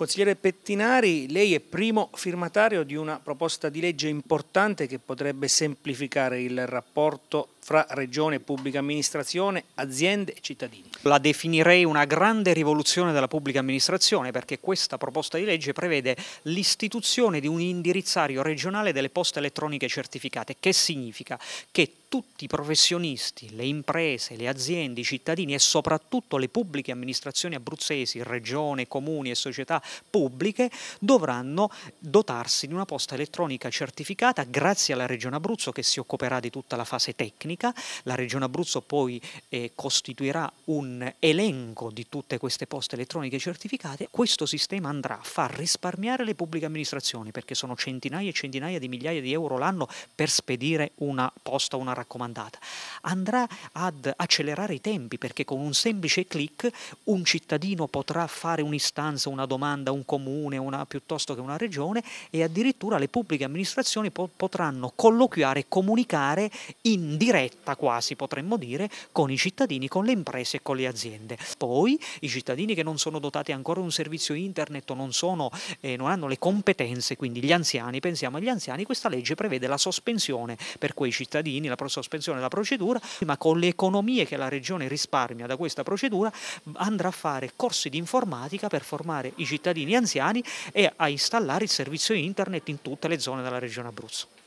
Consigliere Pettinari, lei è primo firmatario di una proposta di legge importante che potrebbe semplificare il rapporto fra regione, pubblica amministrazione, aziende e cittadini. La definirei una grande rivoluzione della pubblica amministrazione perché questa proposta di legge prevede l'istituzione di un indirizzario regionale delle poste elettroniche certificate, che significa che tutti i professionisti, le imprese, le aziende, i cittadini e soprattutto le pubbliche amministrazioni abruzzesi, regione, comuni e società pubbliche dovranno dotarsi di una posta elettronica certificata grazie alla Regione Abruzzo che si occuperà di tutta la fase tecnica. La Regione Abruzzo poi eh, costituirà un elenco di tutte queste poste elettroniche certificate. Questo sistema andrà a far risparmiare le pubbliche amministrazioni perché sono centinaia e centinaia di migliaia di euro l'anno per spedire una posta, una raccolta raccomandata, andrà ad accelerare i tempi perché con un semplice clic un cittadino potrà fare un'istanza, una domanda, un comune una, piuttosto che una regione e addirittura le pubbliche amministrazioni po- potranno colloquiare e comunicare in diretta quasi potremmo dire con i cittadini, con le imprese e con le aziende. Poi i cittadini che non sono dotati ancora di un servizio internet o non, sono, eh, non hanno le competenze, quindi gli anziani, pensiamo agli anziani, questa legge prevede la sospensione per quei cittadini, la prossima sospensione della procedura, ma con le economie che la Regione risparmia da questa procedura andrà a fare corsi di informatica per formare i cittadini anziani e a installare il servizio internet in tutte le zone della Regione Abruzzo.